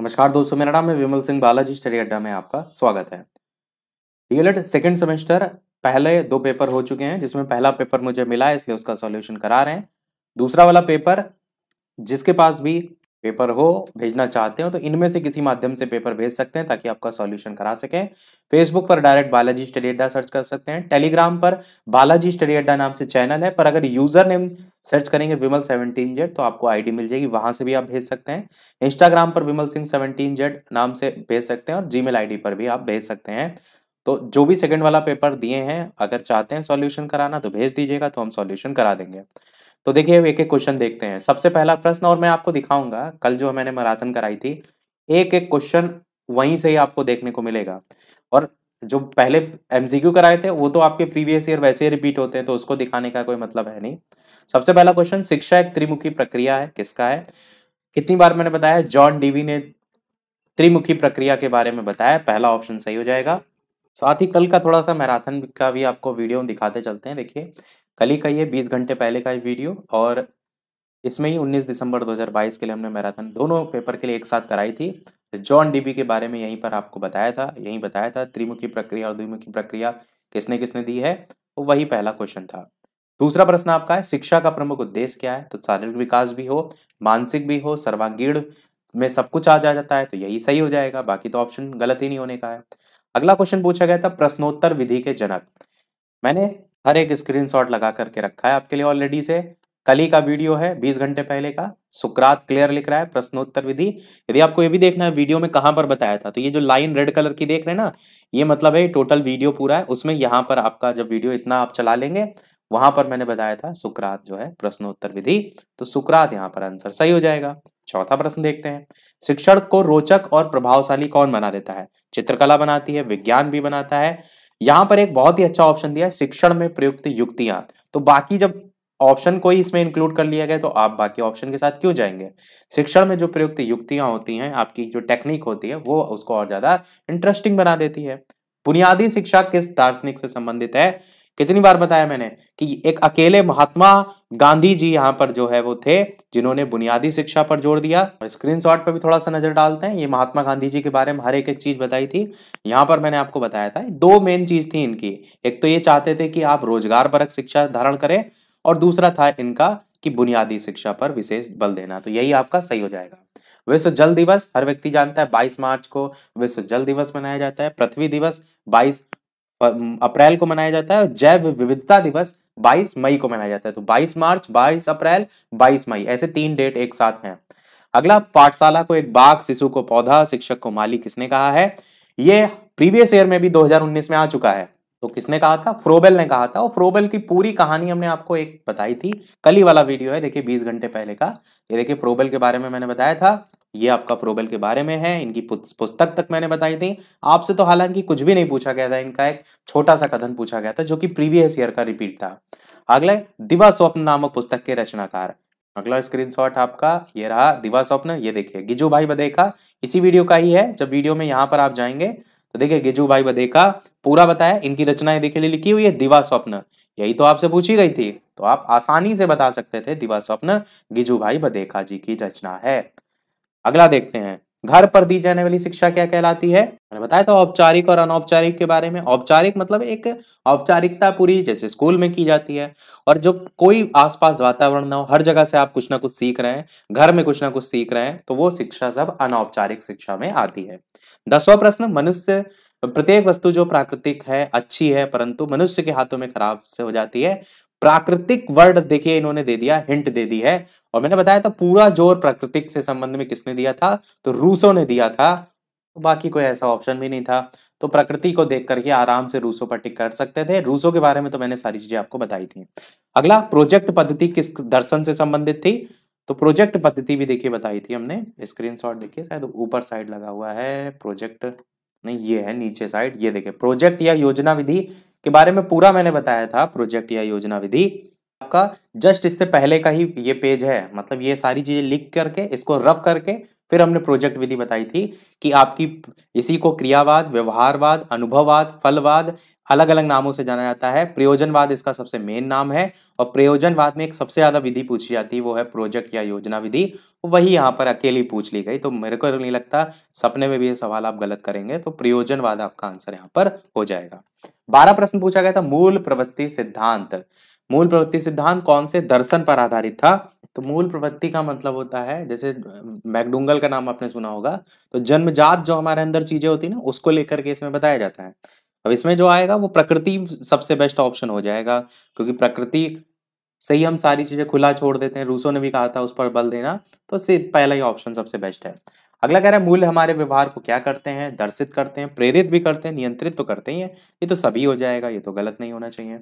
नमस्कार दोस्तों मेरा नाम है विमल सिंह बालाजी स्टडी अड्डा में आपका स्वागत है डीएलएड सेकेंड सेमेस्टर पहले दो पेपर हो चुके हैं जिसमें पहला पेपर मुझे मिला है इसलिए उसका सॉल्यूशन करा रहे हैं दूसरा वाला पेपर जिसके पास भी पेपर हो भेजना चाहते हो तो इनमें से किसी माध्यम से पेपर भेज सकते हैं ताकि आपका सॉल्यूशन करा सकें फेसबुक पर direct Balaji study Adda search कर सकते हैं टेलीग्राम पर बालाजी स्टडी अड्डा नाम से चैनल है पर अगर यूजर नेम सर्च करेंगे विमल सेवनटीन जेड तो आपको आईडी मिल जाएगी वहां से भी आप भेज सकते हैं इंस्टाग्राम पर विमल सिंह सेवनटीन जेड नाम से भेज सकते हैं और जी मेल पर भी आप भेज सकते हैं तो जो भी सेकंड वाला पेपर दिए हैं अगर चाहते हैं सॉल्यूशन कराना तो भेज दीजिएगा तो हम सॉल्यूशन करा देंगे तो देखिए एक एक क्वेश्चन देखते हैं सबसे पहला प्रश्न और मैं आपको दिखाऊंगा कल जो मैंने मैराथन कराई थी एक एक क्वेश्चन वहीं से ही आपको देखने को मिलेगा और जो पहले एमसीक्यू कराए थे वो तो आपके प्रीवियस ईयर वैसे ही रिपीट होते हैं तो उसको दिखाने का कोई मतलब है नहीं सबसे पहला क्वेश्चन शिक्षा एक त्रिमुखी प्रक्रिया है किसका है कितनी बार मैंने बताया जॉन डीवी ने त्रिमुखी प्रक्रिया के बारे में बताया पहला ऑप्शन सही हो जाएगा साथ ही कल का थोड़ा सा मैराथन का भी आपको वीडियो दिखाते चलते हैं देखिए कल ही का ये बीस घंटे पहले का वीडियो और इसमें ही 19 दिसंबर 2022 के लिए हमने मैराथन दोनों पेपर के लिए एक साथ कराई थी जॉन डीबी के बारे में यहीं पर आपको बताया था यहीं बताया था त्रिमुखी प्रक्रिया और द्विमुखी प्रक्रिया किसने किसने दी है वही पहला क्वेश्चन था दूसरा प्रश्न आपका है शिक्षा का प्रमुख उद्देश्य क्या है तो शारीरिक विकास भी हो मानसिक भी हो सर्वांगीण में सब कुछ आ जा जाता है तो यही सही हो जाएगा बाकी तो ऑप्शन गलत ही नहीं होने का है अगला क्वेश्चन पूछा गया था प्रश्नोत्तर विधि के जनक मैंने हर एक स्क्रीनशॉट लगा करके रखा है आपके लिए ऑलरेडी से कल ही का वीडियो है 20 घंटे पहले का सुक्रात क्लियर लिख रहा है प्रश्नोत्तर विधि यदि आपको ये भी देखना है वीडियो में कहां पर बताया था तो ये जो लाइन रेड कलर की देख रहे हैं ना ये मतलब है टोटल वीडियो पूरा है उसमें यहां पर आपका जब वीडियो इतना आप चला लेंगे वहां पर मैंने बताया था सुक्रात जो है प्रश्नोत्तर विधि तो सुक्रात यहाँ पर आंसर सही हो जाएगा चौथा प्रश्न देखते हैं शिक्षण को रोचक और प्रभावशाली कौन बना देता है चित्रकला बनाती है विज्ञान भी बनाता है यहाँ पर एक बहुत ही अच्छा ऑप्शन दिया है शिक्षण में प्रयुक्त युक्तियां तो बाकी जब ऑप्शन को ही इसमें इंक्लूड कर लिया गया तो आप बाकी ऑप्शन के साथ क्यों जाएंगे शिक्षण में जो प्रयुक्त युक्तियां होती हैं आपकी जो टेक्निक होती है वो उसको और ज़्यादा इंटरेस्टिंग बना देती है बुनियादी शिक्षा किस दार्शनिक से संबंधित है कितनी बार बताया मैंने कि एक अकेले महात्मा गांधी जी यहाँ पर जो है वो थे जिन्होंने बुनियादी शिक्षा पर जोर दिया और शॉट पर भी थोड़ा सा नजर डालते हैं ये महात्मा गांधी जी के बारे में हर एक एक चीज बताई थी यहाँ पर मैंने आपको बताया था दो मेन चीज थी इनकी एक तो ये चाहते थे कि आप रोजगार परक शिक्षा धारण करें और दूसरा था इनका कि बुनियादी शिक्षा पर विशेष बल देना तो यही आपका सही हो जाएगा विश्व जल दिवस हर व्यक्ति जानता है 22 मार्च को विश्व जल दिवस मनाया जाता है पृथ्वी दिवस 22 अप्रैल को मनाया जाता है और जैव विविधता दिवस 22 मई को मनाया जाता है तो 22 मार्च 22 अप्रैल 22 मई ऐसे तीन डेट एक साथ हैं अगला पाठशाला को एक बाघ शिशु को पौधा शिक्षक को माली किसने कहा है ये प्रीवियस ईयर में भी 2019 में आ चुका है तो किसने कहा था फ्रोबेल ने कहा था और फ्रोबेल की पूरी कहानी हमने आपको एक बताई थी कल ही वाला वीडियो है देखिए 20 घंटे पहले का ये देखिए फ्रोबेल के बारे में मैंने बताया था ये आपका प्रोबेल के बारे में है इनकी पुस्तक तक मैंने बताई थी आपसे तो हालांकि कुछ भी नहीं पूछा गया था इनका एक छोटा सा कथन पूछा गया था जो कि प्रीवियस ईयर का रिपीट था अगला दिवा स्वप्न नामक पुस्तक के रचनाकार अगला स्क्रीनशॉट आपका ये रहा दिवा स्वप्न ये देखिए गिजू भाई बदेखा इसी वीडियो का ही है जब वीडियो में यहाँ पर आप जाएंगे तो देखिए गिजू भाई बदे का पूरा बताया इनकी रचनाएं देखे लिखी हुई है दिवा स्वप्न यही तो आपसे पूछी गई थी तो आप आसानी से बता सकते थे दिवा स्वप्न गिजू भाई बदेखा जी की रचना है अगला देखते हैं घर पर दी जाने वाली शिक्षा क्या कहलाती है मैंने बताया था औपचारिक और अनौपचारिक के बारे में औपचारिक मतलब एक औपचारिकता पूरी जैसे स्कूल में की जाती है और जो कोई आसपास वातावरण ना हो हर जगह से आप कुछ ना कुछ सीख रहे हैं घर में कुछ ना कुछ सीख रहे हैं तो वो शिक्षा सब अनौपचारिक शिक्षा में आती है दसवा प्रश्न मनुष्य प्रत्येक वस्तु जो प्राकृतिक है अच्छी है परंतु मनुष्य के हाथों में खराब से हो जाती है प्राकृतिक वर्ड देखिए इन्होंने दे दिया हिंट दे दी है और मैंने बताया था पूरा जोर प्राकृतिक से संबंध में किसने दिया था तो रूसो ने दिया था तो बाकी कोई ऐसा ऑप्शन भी नहीं था तो प्रकृति को देख करके आराम से रूसो पर टिक कर सकते थे रूसो के बारे में तो मैंने सारी चीजें आपको बताई थी अगला प्रोजेक्ट पद्धति किस दर्शन से संबंधित थी तो प्रोजेक्ट पद्धति भी देखिए बताई थी हमने स्क्रीनशॉट देखिए शायद ऊपर साइड लगा हुआ है प्रोजेक्ट नहीं ये है नीचे साइड ये देखे प्रोजेक्ट या योजना विधि के बारे में पूरा मैंने बताया था प्रोजेक्ट या योजना विधि आपका जस्ट इससे पहले का ही ये पेज है मतलब ये सारी चीजें लिख करके इसको रब करके फिर हमने प्रोजेक्ट विधि बताई थी कि आपकी इसी को क्रियावाद व्यवहारवाद अनुभववाद फलवाद अलग अलग नामों से जाना जाता है प्रयोजनवाद इसका सबसे मेन नाम है और प्रयोजनवाद में एक सबसे ज़्यादा विधि पूछी जाती है वो है प्रोजेक्ट या योजना विधि वही यहाँ पर अकेली पूछ ली गई तो मेरे को नहीं लगता सपने में भी ये सवाल आप गलत करेंगे तो प्रयोजनवाद आपका आंसर यहाँ पर हो जाएगा बारह प्रश्न पूछा गया था मूल प्रवृत्ति सिद्धांत मूल प्रवृत्ति सिद्धांत कौन से दर्शन पर आधारित था तो मूल प्रवृत्ति का मतलब होता है जैसे मैकडूंगल का नाम आपने सुना होगा तो जन्मजात जो हमारे अंदर चीजें होती है ना उसको लेकर के इसमें बताया जाता है अब इसमें जो आएगा वो प्रकृति सबसे बेस्ट ऑप्शन हो जाएगा क्योंकि प्रकृति से ही हम सारी चीजें खुला छोड़ देते हैं रूसों ने भी कहा था उस पर बल देना तो पहला ही ऑप्शन सबसे बेस्ट है अगला कह रहा है मूल हमारे व्यवहार को क्या करते हैं दर्शित करते हैं प्रेरित भी करते हैं नियंत्रित तो करते ही है ये तो सभी हो जाएगा ये तो गलत नहीं होना चाहिए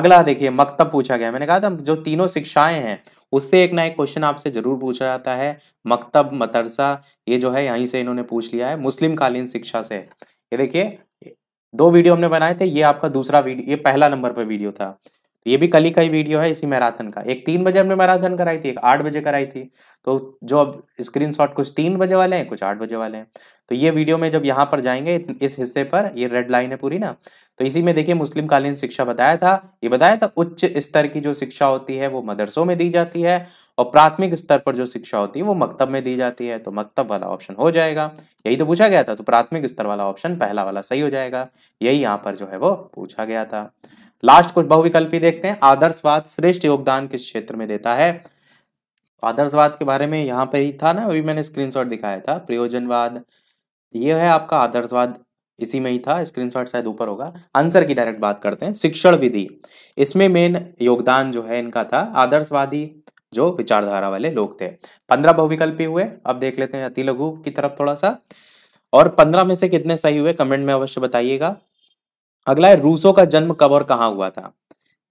अगला देखिए मकतब पूछा गया मैंने कहा था जो तीनों शिक्षाएं हैं उससे एक ना एक क्वेश्चन आपसे जरूर पूछा जाता है मकतब मदरसा ये जो है यहीं से इन्होंने पूछ लिया है मुस्लिम कालीन शिक्षा से ये देखिए दो वीडियो हमने बनाए थे ये आपका दूसरा वीडियो ये पहला नंबर पर वीडियो था तो ये भी कल ही का ही वीडियो है इसी मैराथन का एक तीन बजे हमने मैराथन कराई थी एक आठ बजे कराई थी तो जो अब स्क्रीन कुछ तीन बजे वाले हैं कुछ आठ बजे वाले हैं तो ये वीडियो में जब यहाँ पर जाएंगे इस हिस्से पर ये रेड लाइन है पूरी ना तो इसी में देखिए मुस्लिम कालीन शिक्षा बताया था ये बताया था उच्च स्तर की जो शिक्षा होती है वो मदरसों में दी जाती है और प्राथमिक स्तर पर जो शिक्षा होती है वो मकतब में दी जाती है तो मकतब वाला ऑप्शन हो जाएगा यही तो पूछा गया था तो प्राथमिक स्तर वाला ऑप्शन पहला वाला सही हो जाएगा यही यहाँ पर जो है वो पूछा गया था लास्ट कुछ बहुविकल्पी देखते हैं आदर्शवाद श्रेष्ठ योगदान किस क्षेत्र में देता है आदर्शवाद के बारे में यहाँ पे ही था ना अभी मैंने स्क्रीनशॉट दिखाया था प्रयोजनवाद ये है आपका आदर्शवाद इसी में ही था स्क्रीनशॉट शायद ऊपर होगा आंसर की डायरेक्ट बात करते हैं शिक्षण विधि इसमें मेन योगदान जो है इनका था आदर्शवादी जो विचारधारा वाले लोग थे पंद्रह बहुविकल्पी हुए अब देख लेते हैं अति लघु की तरफ थोड़ा सा और पंद्रह में से कितने सही हुए कमेंट में अवश्य बताइएगा अगला है रूसो का जन्म कब और कहाँ हुआ था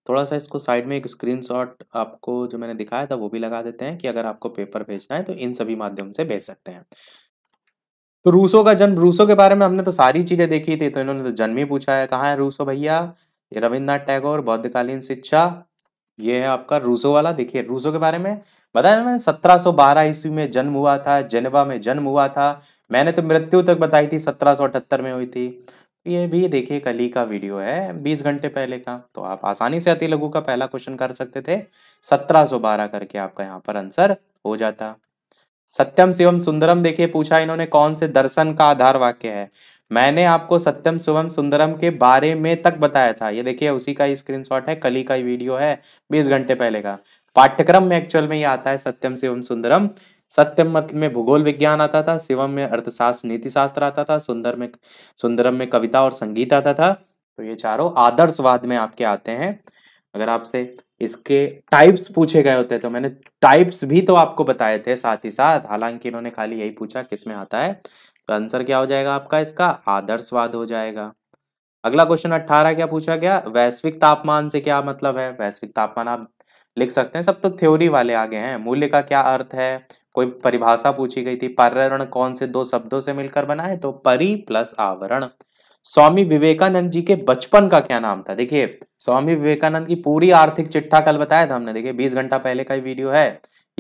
थोड़ा सा इसको साइड में एक स्क्रीनशॉट आपको जो मैंने दिखाया था वो भी लगा देते हैं कि अगर आपको पेपर भेजना है तो इन सभी माध्यम से भेज सकते हैं तो रूसो का जन्म रूसो के बारे में हमने तो सारी चीजें देखी थी तो इन्होंने तो जन्म ही पूछा है कहाँ है रूसो भैया ये रविन्द्रनाथ टैगोर बौद्धकालीन शिक्षा ये है आपका रूसो वाला देखिए रूसो के बारे में बताया ना मैंने सत्रह ईस्वी में जन्म हुआ था जेनेवा में जन्म हुआ था मैंने तो मृत्यु तक बताई थी सत्रह में हुई थी ये भी देखिए कल ही का वीडियो है बीस घंटे पहले का तो आप आसानी से अति लघु का पहला क्वेश्चन कर सकते थे सत्रह सो बारह करके आपका यहाँ पर आंसर हो जाता सत्यम शिवम सुंदरम देखिए पूछा इन्होंने कौन से दर्शन का आधार वाक्य है मैंने आपको सत्यम शिवम सुंदरम के बारे में तक बताया था ये देखिए उसी का शॉट है कली का वीडियो है बीस घंटे पहले का पाठ्यक्रम में एक्चुअल में ये आता है सत्यम शिवम सुंदरम सत्यम मत में भूगोल विज्ञान आता था शिवम में अर्थशास्त्र नीतिशास्त्र आता था सुंदर में सुंदरम में कविता और संगीत आता था तो ये चारों आदर्शवाद में आपके आते हैं अगर आपसे इसके टाइप्स पूछे गए होते तो मैंने टाइप्स भी तो आपको बताए थे साथ ही साथ हालांकि इन्होंने खाली यही पूछा किस में आता है तो आंसर क्या हो जाएगा आपका इसका आदर्शवाद हो जाएगा अगला क्वेश्चन अट्ठारह क्या पूछा गया वैश्विक तापमान से क्या मतलब है वैश्विक तापमान आप लिख सकते हैं सब तो थ्योरी वाले आगे हैं मूल्य का क्या अर्थ है कोई परिभाषा पूछी गई थी पर्यावरण कौन से दो शब्दों से मिलकर बना है तो परि प्लस आवरण स्वामी विवेकानंद जी के बचपन का क्या नाम था देखिए स्वामी विवेकानंद की पूरी आर्थिक चिट्ठा कल बताया था हमने देखिए बीस घंटा पहले का ही वीडियो है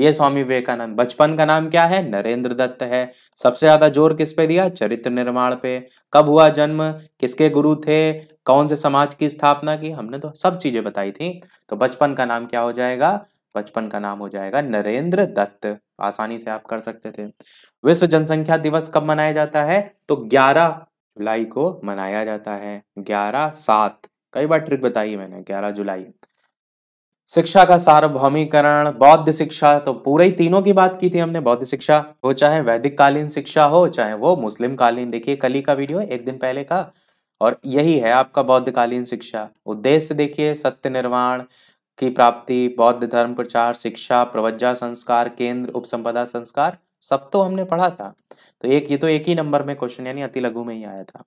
ये स्वामी विवेकानंद बचपन का नाम क्या है नरेंद्र दत्त है सबसे ज्यादा जोर किस पे दिया चरित्र निर्माण पे कब हुआ जन्म किसके गुरु थे कौन से समाज की स्थापना की हमने तो सब चीजें बताई थी तो बचपन का नाम क्या हो जाएगा बचपन का नाम हो जाएगा नरेंद्र दत्त आसानी से आप कर सकते थे विश्व जनसंख्या दिवस कब मनाया जाता है तो 11 जुलाई को मनाया जाता है 11 सात कई बार ट्रिक बताई मैंने 11 जुलाई शिक्षा का सार्वभौमिकरण बौद्ध शिक्षा तो पूरे ही तीनों की बात की थी हमने बौद्ध शिक्षा हो चाहे वैदिक कालीन शिक्षा हो चाहे वो मुस्लिम कालीन देखिए कली का वीडियो एक दिन पहले का और यही है आपका बौद्ध कालीन शिक्षा उद्देश्य देखिए सत्य निर्माण की प्राप्ति बौद्ध धर्म प्रचार शिक्षा प्रवज्जा संस्कार केंद्र उपसंपदा संस्कार सब तो हमने पढ़ा था तो एक ये तो एक ही नंबर में क्वेश्चन यानी अति लघु में ही आया था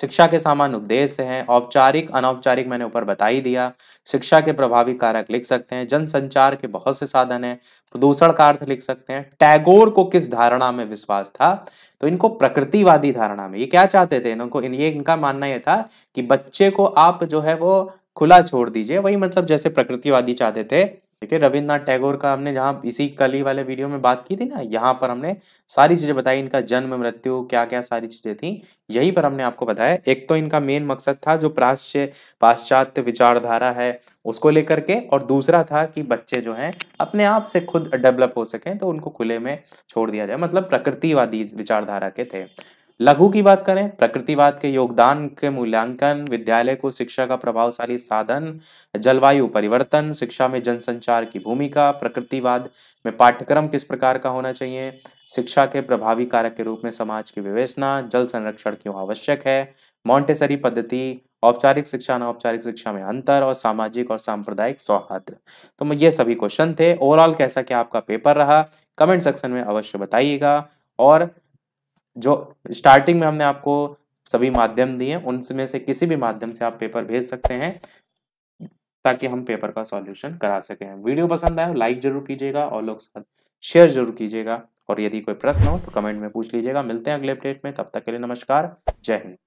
शिक्षा के सामान्य उद्देश्य हैं औपचारिक अनौपचारिक मैंने ऊपर बता ही दिया शिक्षा के प्रभावी कारक लिख सकते हैं जनसंचार के बहुत से साधन हैं प्रदूषण का अर्थ लिख सकते हैं टैगोर को किस धारणा में विश्वास था तो इनको प्रकृतिवादी धारणा में ये क्या चाहते थे इनको इन ये इनका मानना यह था कि बच्चे को आप जो है वो खुला छोड़ दीजिए वही मतलब जैसे प्रकृतिवादी चाहते थे ठीक है रविन्द्रनाथ टैगोर का हमने जहाँ इसी कली वाले वीडियो में बात की थी ना यहाँ पर हमने सारी चीज़ें बताई इनका जन्म मृत्यु क्या क्या सारी चीज़ें थी यही पर हमने आपको बताया एक तो इनका मेन मकसद था जो प्राश्य पाश्चात्य विचारधारा है उसको लेकर के और दूसरा था कि बच्चे जो हैं अपने आप से खुद डेवलप हो सकें तो उनको खुले में छोड़ दिया जाए मतलब प्रकृतिवादी विचारधारा के थे लघु की बात करें प्रकृतिवाद के योगदान के मूल्यांकन विद्यालय को शिक्षा का प्रभावशाली साधन जलवायु परिवर्तन शिक्षा में जनसंचार की भूमिका प्रकृतिवाद में पाठ्यक्रम किस प्रकार का होना चाहिए शिक्षा के प्रभावी कारक के रूप में समाज की विवेचना जल संरक्षण क्यों आवश्यक है मॉन्टेसरी पद्धति औपचारिक शिक्षा अनौपचारिक शिक्षा में अंतर और सामाजिक और सांप्रदायिक सौहार्द तो ये सभी क्वेश्चन थे ओवरऑल कैसा क्या आपका पेपर रहा कमेंट सेक्शन में अवश्य बताइएगा और जो स्टार्टिंग में हमने आपको सभी माध्यम दिए उनमें से किसी भी माध्यम से आप पेपर भेज सकते हैं ताकि हम पेपर का सॉल्यूशन करा सकें वीडियो पसंद आए लाइक तो जरूर कीजिएगा और लोग साथ शेयर जरूर कीजिएगा और यदि कोई प्रश्न हो तो कमेंट में पूछ लीजिएगा मिलते हैं अगले अपडेट में तब तक के लिए नमस्कार जय हिंद